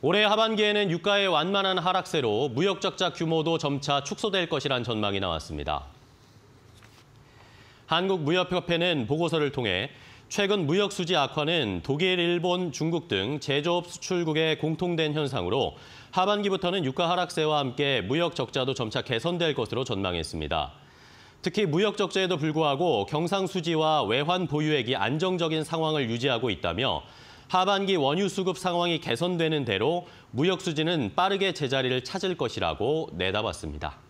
올해 하반기에는 유가의 완만한 하락세로 무역적자 규모도 점차 축소될 것이란 전망이 나왔습니다. 한국무역협회는 보고서를 통해 최근 무역 수지 악화는 독일, 일본, 중국 등 제조업 수출국의 공통된 현상으로 하반기부터는 유가 하락세와 함께 무역 적자도 점차 개선될 것으로 전망했습니다. 특히 무역 적자에도 불구하고 경상 수지와 외환 보유액이 안정적인 상황을 유지하고 있다며 하반기 원유 수급 상황이 개선되는 대로 무역 수지는 빠르게 제자리를 찾을 것이라고 내다봤습니다.